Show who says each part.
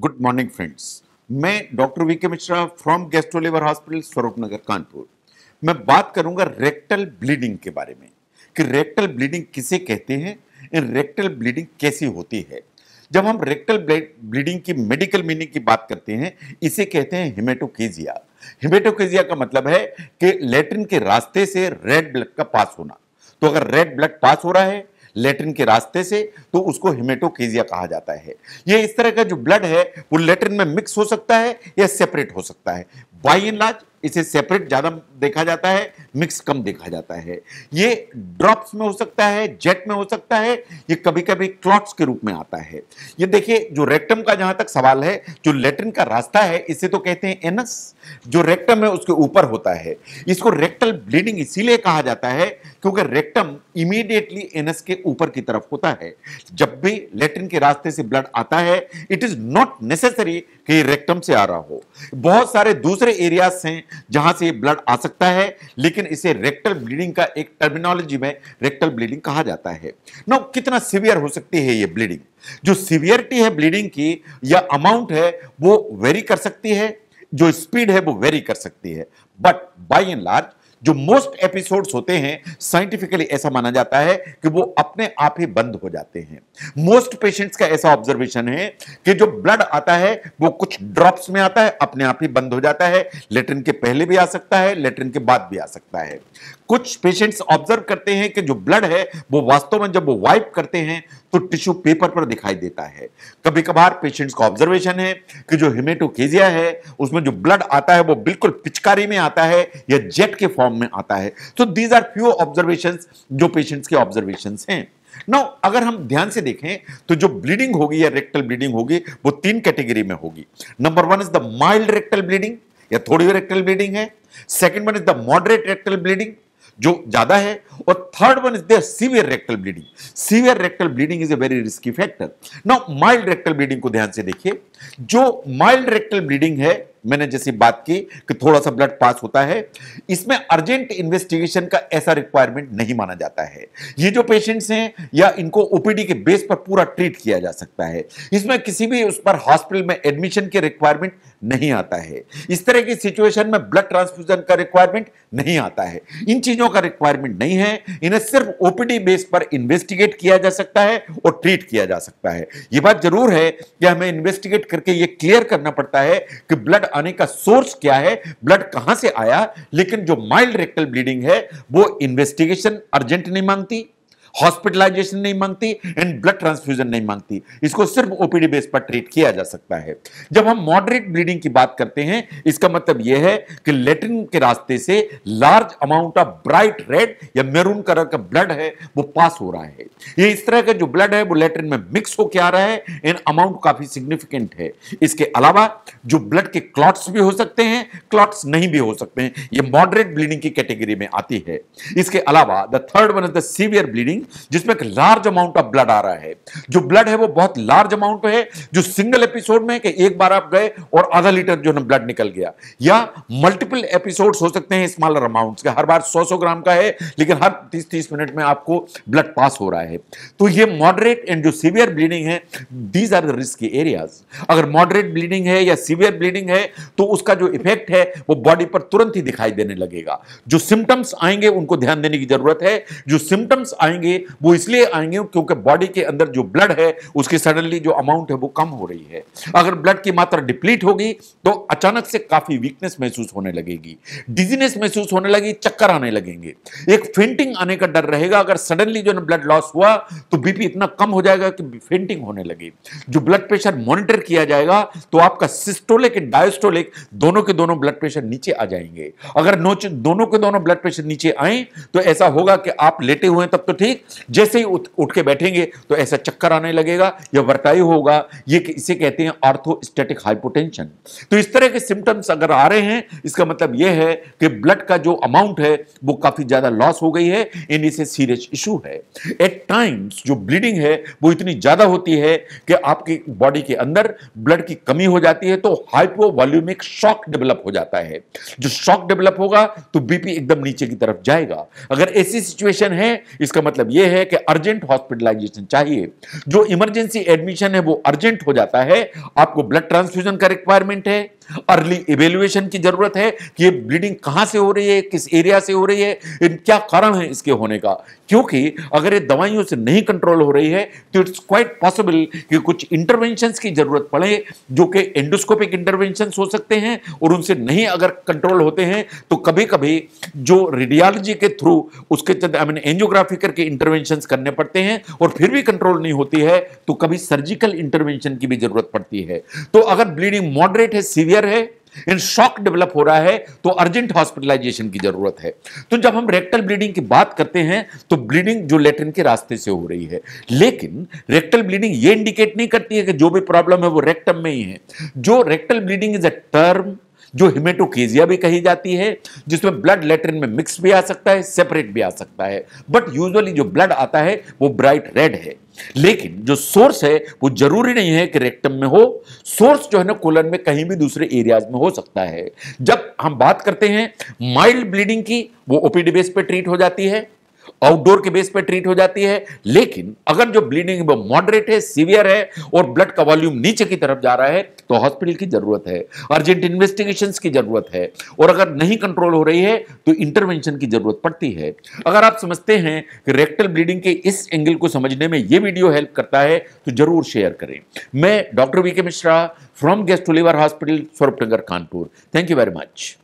Speaker 1: good morning friends मैं doctor V K Mishra from gastro लेबर hospital नगर कानपुर मैं बात करूंगा रेक्टल ब्लीडिंग के बारे में कि रेक्टल ब्लीडिंग किसे कहते हैं इन रेक्टल ब्लीडिंग कैसी होती है जब हम रेक्टल ब्लीडिंग की मेडिकल मीनिंग की बात करते हैं इसे कहते हैं हिमेटोकेजिया हिमेटोकेजिया का मतलब है कि लेटरिन के रास्ते से रेड ब्लड का पास होना तो अगर रेड ब्लड पास हो रहा है लेटरिन के रास्ते से तो उसको हिमेटोकेजिया कहा जाता है ये इस तरह का जो ब्लड है वो लेटरिन में मिक्स हो सकता है या सेपरेट हो सकता है बाई इन लार्ज इसे सेपरेट ज़्यादा देखा जाता है मिक्स कम देखा जाता है ये ड्रॉप्स में हो सकता है जेट में हो सकता है ये कभी कभी क्लॉट्स के रूप में आता है ये देखिए जो रेक्टम का जहां तक सवाल है जो लेटरिन का रास्ता है इसे तो कहते हैं एनस जो रेक्टम है उसके ऊपर होता है इसको रेक्टल ब्लीडिंग इसीलिए कहा जाता है क्योंकि रेक्टम इमीडिएटली एनस के ऊपर की तरफ होता है जब भी लेटरिन के रास्ते से ब्लड आता है इट इज़ नॉट नेसेसरी कि रेक्टम से आ रहा हो बहुत सारे दूसरे एरियाज हैं जहां से ब्लड आ सकता है लेकिन इसे रेक्टल ब्लीडिंग का एक टर्मिनोलॉजी में रेक्टल ब्लीडिंग कहा जाता है नो कितना सीवियर हो सकती है ये ब्लीडिंग जो सीवियरिटी है ब्लीडिंग की या अमाउंट है वो वेरी कर सकती है जो स्पीड है वो वेरी कर सकती है बट बाई एंड लार्ज जो मोस्ट एपिसोड्स होते हैं साइंटिफिकली ऐसा माना जाता है कि वो अपने आप ही बंद हो जाते हैं मोस्ट पेशेंट्स का ऐसा ऑब्जर्वेशन है कि जो ब्लड आता है वो कुछ ड्रॉप्स में आता है अपने आप ही बंद हो जाता है लेटरिन के पहले भी आ सकता है लेटरिन के बाद भी आ सकता है कुछ पेशेंट्स ऑब्जर्व करते हैं कि जो ब्लड है वो वास्तव में जब वो वाइप करते हैं तो टिश्यू पेपर पर दिखाई देता है कभी कभार पेशेंट्स का ऑब्जर्वेशन है कि जो हिमेटोकेजिया है उसमें जो ब्लड आता है वो बिल्कुल पिचकारी में आता है या जेट के फॉर्म फॉर्म में आता है तो दीज आर फ्यू ऑब्जर्वेशन जो पेशेंट्स के ऑब्जर्वेशन हैं ना अगर हम ध्यान से देखें तो जो ब्लीडिंग होगी या रेक्टल ब्लीडिंग होगी वो तीन कैटेगरी में होगी number one is the mild rectal bleeding या थोड़ी रेक्टल ब्लीडिंग है second one is the moderate rectal bleeding जो ज्यादा है और third one is the severe rectal bleeding severe rectal bleeding is a very risky factor now mild rectal bleeding को ध्यान से देखिए जो माइल्ड रेक्टल ब्लीडिंग है मैंने जैसी बात की कि थोड़ा सा ब्लड पास होता है इसमें अर्जेंट इन्वेस्टिगेशन का ऐसा रिक्वायरमेंट नहीं माना जाता है ये जो पेशेंट्स हैं या इनको ओपीडी के बेस पर पूरा ट्रीट किया जा सकता है इसमें किसी भी उस पर हॉस्पिटल में एडमिशन के रिक्वायरमेंट नहीं आता है इस तरह की सिचुएशन में ब्लड ट्रांसफ्यूजन का रिक्वायरमेंट नहीं आता है इन चीजों का रिक्वायरमेंट नहीं है इन्हें सिर्फ ओपीडी बेस पर इन्वेस्टिगेट किया जा सकता है और ट्रीट किया जा सकता है यह बात जरूर है कि हमें इन्वेस्टिगेट करके यह क्लियर करना पड़ता है कि ब्लड आने का सोर्स क्या है ब्लड कहां से आया लेकिन जो माइल्ड रेक्टल ब्लीडिंग है वो इन्वेस्टिगेशन अर्जेंट नहीं मांगती हॉस्पिटलाइजेशन नहीं मांगती एंड ब्लड ट्रांसफ्यूजन नहीं मांगती इसको सिर्फ ओपीडी बेस पर ट्रीट किया जा सकता है जब हम मॉडरेट ब्लीडिंग की बात करते हैं इसका मतलब यह है कि लेटिन के रास्ते से large amount of bright red या मेरून कलर का ब्लड है वो पास हो रहा है ये इस तरह का जो ब्लड है वो लेटिन में मिक्स होकर आ रहा है एंड अमाउंट काफी सिग्निफिकेंट है इसके अलावा जो ब्लड के क्लॉट्स भी हो सकते हैं क्लॉट्स नहीं भी हो सकते हैं ये मॉडरेट ब्लीडिंग की कैटेगरी में आती है इसके अलावा the third one is the severe bleeding bleeding जिसमें एक लार्ज अमाउंट ऑफ ब्लड आ रहा है जो ब्लड है वो बहुत लार्ज अमाउंट है जो सिंगल एपिसोड में कि एक बार आप गए और आधा लीटर जो ना ब्लड निकल गया या मल्टीपल एपिसोड हो सकते हैं स्मॉलर अमाउंट हर बार सौ सौ ग्राम का है लेकिन हर तीस तीस मिनट में आपको ब्लड पास हो रहा है तो ये मॉडरेट एंड जो सीवियर ब्लीडिंग है these are the risk areas अगर मॉडरेट ब्लीडिंग है या सीवियर ब्लीडिंग है तो उसका जो इफेक्ट है वो बॉडी पर तुरंत ही दिखाई देने लगेगा जो सिम्टम्स आएंगे उनको ध्यान देने की जरूरत है जो सिम्टम्स आएंगे आएंगे वो इसलिए आएंगे क्योंकि बॉडी के अंदर जो ब्लड है उसकी सडनली जो अमाउंट है वो कम हो रही है अगर ब्लड की मात्रा डिप्लीट होगी तो अचानक से काफ़ी वीकनेस महसूस होने लगेगी डिजीनेस महसूस होने लगी चक्कर आने लगेंगे एक फेंटिंग आने का डर रहेगा अगर सडनली जो ब्लड लॉस हुआ तो बीपी इतना कम हो जाएगा कि फेंटिंग होने लगी जो ब्लड प्रेशर मॉनिटर किया जाएगा तो आपका सिस्टोलिक एंड डायस्टोलिक दोनों के दोनों ब्लड प्रेशर नीचे आ जाएंगे अगर दोनों के दोनों ब्लड प्रेशर नीचे आए तो ऐसा होगा कि आप लेटे हुए तब तो ठीक जैसे ही उठ, उठ के बैठेंगे तो ऐसा चक्कर आने लगेगा या वर्तायु होगा ये इसे कहते हैं ऑर्थोस्टेटिक हाइपोटेंशन तो इस तरह के सिम्टम्स अगर आ रहे हैं इसका मतलब यह है कि ब्लड का जो अमाउंट है वो काफ़ी ज़्यादा लॉस हो गई है इन इसे सीरियस इशू है एट टाइम्स जो ब्लीडिंग है वो इतनी ज़्यादा होती है कि आपकी बॉडी के अंदर ब्लड की कमी हो जाती है तो हाइपोवॉल्यूमिक शॉक डेवलप हो जाता है जो शॉक डेवलप होगा तो बीपी एकदम नीचे की तरफ जाएगा अगर ऐसी सिचुएशन है इसका मतलब मतलब यह है कि अर्जेंट हॉस्पिटलाइजेशन चाहिए जो इमरजेंसी एडमिशन है वो अर्जेंट हो जाता है आपको ब्लड ट्रांसफ्यूजन का रिक्वायरमेंट है अर्ली इवेल्युएशन की जरूरत है कि ये ब्लीडिंग कहाँ से हो रही है किस एरिया से हो रही है क्या कारण है इसके होने का क्योंकि अगर ये दवाइयों से नहीं कंट्रोल हो रही है तो इट्स क्वाइट पॉसिबल कि कुछ इंटरवेंशन की जरूरत पड़े जो कि एंडोस्कोपिक इंटरवेंशन हो सकते हैं और उनसे नहीं अगर कंट्रोल होते हैं तो कभी कभी जो रेडियोलॉजी के थ्रू उसके आई मीन एंजियोग्राफी करके इंटरवेंशन करने पड़ते हैं और फिर भी कंट्रोल नहीं होती है तो कभी सर्जिकल इंटरवेंशन की भी जरूरत पड़ती है तो अगर ब्लीडिंग मॉडरेट है सीवियर सीवियर है इन शॉक डेवलप हो रहा है तो अर्जेंट हॉस्पिटलाइजेशन की जरूरत है तो जब हम रेक्टल ब्लीडिंग की बात करते हैं तो ब्लीडिंग जो लेटरिन के रास्ते से हो रही है लेकिन रेक्टल ब्लीडिंग ये इंडिकेट नहीं करती है कि जो भी प्रॉब्लम है वो रेक्टम में ही है जो rectal bleeding is a term जो हिमेटोकेजिया भी कही जाती है जिसमें ब्लड लेटरिन में मिक्स भी आ सकता है सेपरेट भी आ सकता है बट यूजुअली जो ब्लड आता है वो ब्राइट रेड है लेकिन जो सोर्स है वो जरूरी नहीं है कि रेक्टम में हो सोर्स जो है ना कोलन में कहीं भी दूसरे एरियाज में हो सकता है जब हम बात करते हैं माइल्ड ब्लीडिंग की वो ओपीडी बेस पे ट्रीट हो जाती है आउटडोर के बेस पर ट्रीट हो जाती है लेकिन अगर जो ब्लीडिंग वो मॉडरेट है सीवियर है और ब्लड का वॉल्यूम नीचे की तरफ जा रहा है तो हॉस्पिटल की जरूरत है अर्जेंट इन्वेस्टिगेशन की जरूरत है और अगर नहीं कंट्रोल हो रही है तो इंटरवेंशन की जरूरत पड़ती है अगर आप समझते हैं कि रेक्टल ब्लीडिंग के इस एंगल को समझने में यह वीडियो हेल्प करता है तो जरूर शेयर करें मैं doctor V Mishra from gastro liver hospital Swaroopnagar Kanpur thank you very much